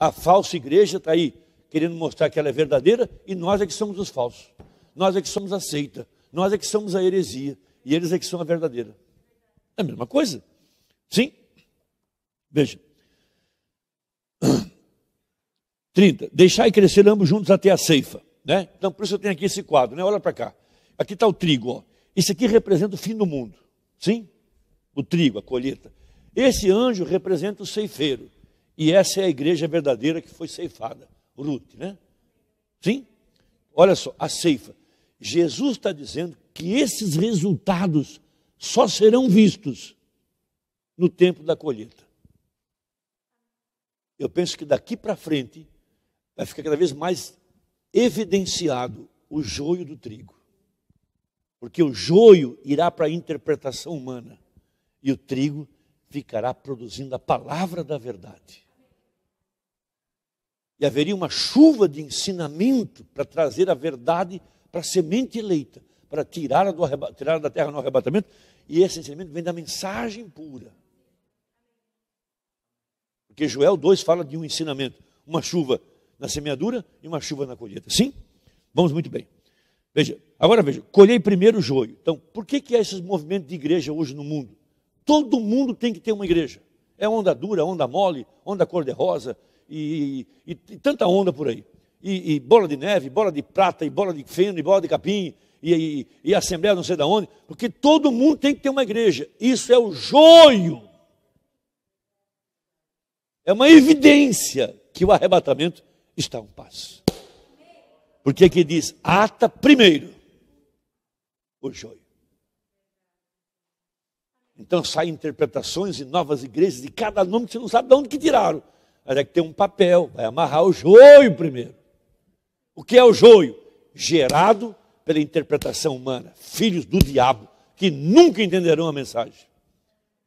A falsa igreja está aí querendo mostrar que ela é verdadeira e nós é que somos os falsos. Nós é que somos a seita, nós é que somos a heresia e eles é que são a verdadeira. É a mesma coisa? Sim? Veja. 30. Deixar e crescer ambos juntos até a ceifa. Né? Então, por isso eu tenho aqui esse quadro. Né? Olha para cá. Aqui está o trigo. Ó. Isso aqui representa o fim do mundo. Sim? O trigo, a colheita. Esse anjo representa o ceifeiro. E essa é a igreja verdadeira que foi ceifada. Ruth, né? Sim? Olha só, a ceifa. Jesus está dizendo que esses resultados só serão vistos no tempo da colheita. Eu penso que daqui para frente vai ficar cada vez mais evidenciado o joio do trigo. Porque o joio irá para a interpretação humana e o trigo ficará produzindo a palavra da verdade. E haveria uma chuva de ensinamento para trazer a verdade para a semente eleita, para tirar, do arreba, tirar da terra no arrebatamento. E esse ensinamento vem da mensagem pura. Porque Joel 2 fala de um ensinamento: uma chuva na semeadura e uma chuva na colheita. Sim? Vamos muito bem. Veja, agora veja, colhei primeiro o joio. Então, por que, que há esses movimentos de igreja hoje no mundo? Todo mundo tem que ter uma igreja. É onda dura, onda mole, onda cor-de-rosa e, e, e, tanta onda por aí. E, e, bola de neve, bola de prata, e bola de feno, e bola de capim, e, e assembleia não sei de onde, porque todo mundo tem que ter uma igreja. Isso é o joio. É uma evidência que o arrebatamento está a um passo. Porque aqui diz: ata primeiro o joio. Então saem interpretações e novas igrejas, e cada nome que você não sabe de onde que tiraram. Mas é que tem um papel, vai amarrar o joio primeiro. O que é o joio? Gerado pela interpretação humana, filhos do diabo, que nunca entenderão a mensagem.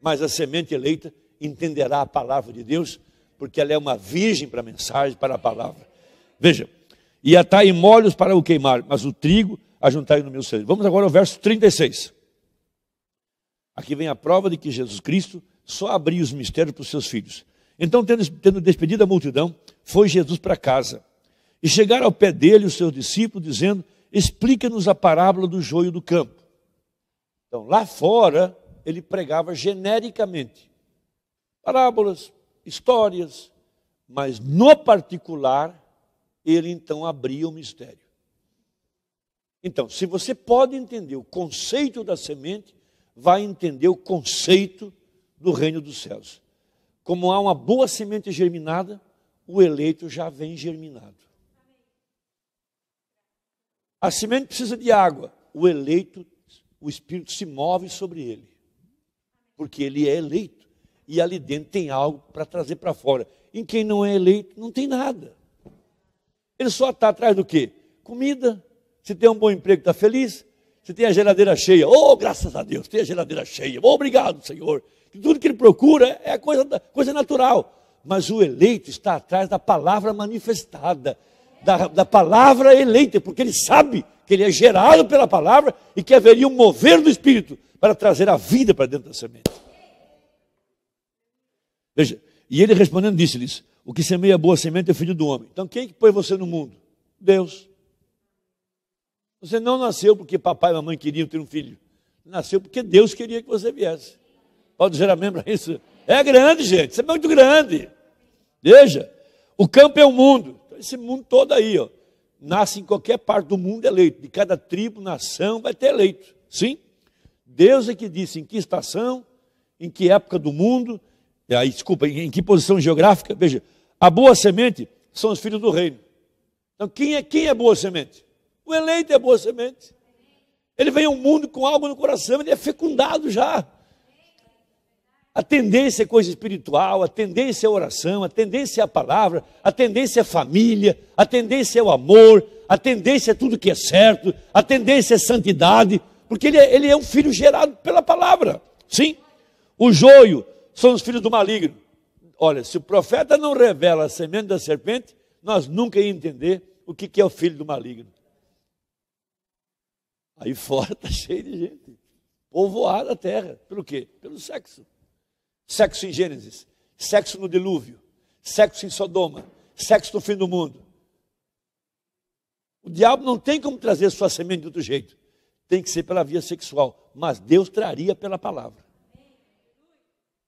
Mas a semente eleita entenderá a palavra de Deus, porque ela é uma virgem para a mensagem, para a palavra. Veja, e atai molhos para o queimar, mas o trigo ajuntai no meu celeiro. Vamos agora ao verso 36. Aqui vem a prova de que Jesus Cristo só abriu os mistérios para os seus filhos. Então, tendo, tendo despedido a multidão, foi Jesus para casa. E chegaram ao pé dele os seus discípulos, dizendo: Explica-nos a parábola do joio do campo. Então, lá fora, ele pregava genericamente parábolas, histórias, mas no particular, ele então abria o mistério. Então, se você pode entender o conceito da semente, vai entender o conceito do reino dos céus. Como há uma boa semente germinada, o eleito já vem germinado. A semente precisa de água, o eleito, o Espírito se move sobre ele, porque ele é eleito e ali dentro tem algo para trazer para fora. Em quem não é eleito, não tem nada. Ele só está atrás do quê? Comida. Se tem um bom emprego, está feliz se tem a geladeira cheia. Oh, graças a Deus, tem a geladeira cheia. Oh, obrigado, Senhor. Tudo que ele procura é coisa, coisa natural. Mas o eleito está atrás da palavra manifestada, da, da palavra eleita, porque ele sabe que ele é gerado pela palavra e que haveria um mover do Espírito para trazer a vida para dentro da semente. Veja, e ele respondendo disse-lhes: O que semeia boa semente é filho do homem. Então quem é que põe você no mundo? Deus. Você não nasceu porque papai e mamãe queriam ter um filho. Nasceu porque Deus queria que você viesse. Pode dizer amém para isso? É grande, gente. Isso é muito grande. Veja, o campo é o mundo. Então, esse mundo todo aí, ó. Nasce em qualquer parte do mundo é eleito. De cada tribo, nação, vai ter eleito. Sim? Deus é que disse em que estação, em que época do mundo, aí, desculpa, em que posição geográfica. Veja, a boa semente são os filhos do reino. Então, quem é, quem é boa semente? O eleito é boa semente. Ele vem ao mundo com algo no coração, ele é fecundado já. A tendência é coisa espiritual, a tendência é oração, a tendência é a palavra, a tendência é família, a tendência é o amor, a tendência é tudo que é certo, a tendência é santidade, porque ele é, ele é um filho gerado pela palavra. Sim, o joio são os filhos do maligno. Olha, se o profeta não revela a semente da serpente, nós nunca ia entender o que é o filho do maligno. Aí fora está cheio de gente. Povoada a terra. Pelo quê? Pelo sexo. Sexo em Gênesis. Sexo no dilúvio. Sexo em Sodoma. Sexo no fim do mundo. O diabo não tem como trazer sua semente de outro jeito. Tem que ser pela via sexual. Mas Deus traria pela palavra.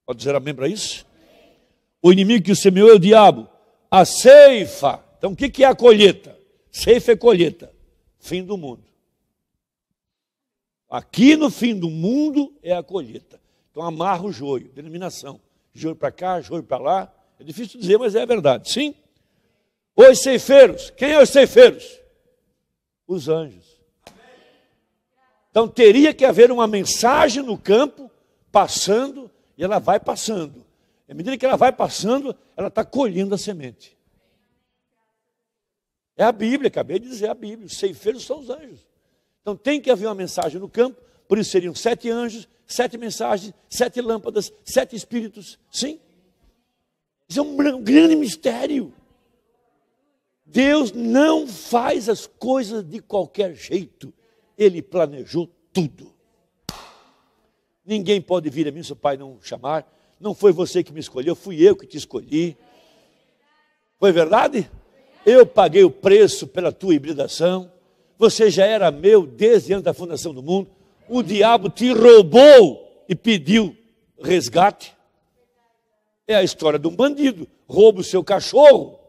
Pode dizer amém para isso? O inimigo que o semeou é o diabo. A ceifa. Então o que é a colheita? Ceifa é colheita. Fim do mundo. Aqui no fim do mundo é a colheita. Então amarra o joio, denominação. Joio para cá, joio para lá. É difícil dizer, mas é a verdade. Sim? Os ceifeiros. Quem é os ceifeiros? Os anjos. Então teria que haver uma mensagem no campo, passando, e ela vai passando. À medida que ela vai passando, ela está colhendo a semente. É a Bíblia, acabei de dizer é a Bíblia. Os ceifeiros são os anjos. Então tem que haver uma mensagem no campo, por isso seriam sete anjos, sete mensagens, sete lâmpadas, sete espíritos. Sim? Isso é um grande mistério. Deus não faz as coisas de qualquer jeito. Ele planejou tudo. Ninguém pode vir a mim se o Pai não chamar. Não foi você que me escolheu, fui eu que te escolhi. Foi verdade? Eu paguei o preço pela tua hibridação você já era meu desde antes da fundação do mundo. O diabo te roubou e pediu resgate. É a história de um bandido. Rouba o seu cachorro,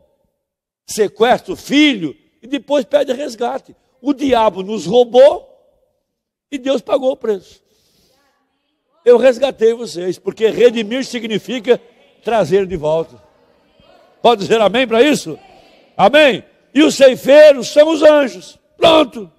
sequestra o filho e depois pede resgate. O diabo nos roubou e Deus pagou o preço. Eu resgatei vocês, porque redimir significa trazer de volta. Pode dizer amém para isso? Amém? E os ceifeiros são os anjos tanto